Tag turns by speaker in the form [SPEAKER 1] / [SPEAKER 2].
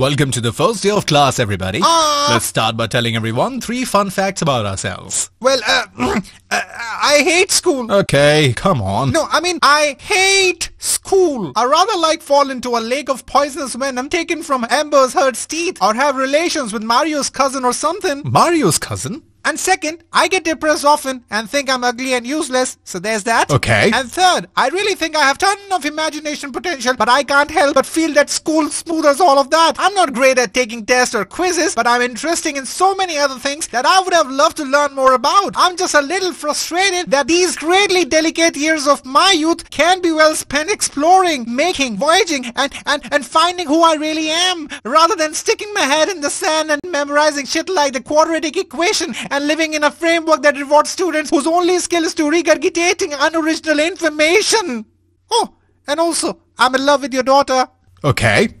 [SPEAKER 1] Welcome to the first day of class, everybody. Uh, Let's start by telling everyone three fun facts about ourselves. Well, uh, uh, I hate school. Okay, come on. No, I mean, I hate school. I rather like fall into a lake of poisonous venom taken from Amber's Heard's teeth or have relations with Mario's cousin or something. Mario's cousin? And second, I get depressed often and think I'm ugly and useless, so there's that. Okay. And third, I really think I have ton of imagination potential, but I can't help but feel that school smoothers all of that. I'm not great at taking tests or quizzes, but I'm interesting in so many other things that I would have loved to learn more about. I'm just a little frustrated that these greatly delicate years of my youth can be well spent exploring, making, voyaging, and, and, and finding who I really am, rather than sticking my head in the sand and memorizing shit like the quadratic equation and living in a framework that rewards students whose only skill is to regurgitating unoriginal information.
[SPEAKER 2] Oh, and also, I'm in love with your daughter. Okay.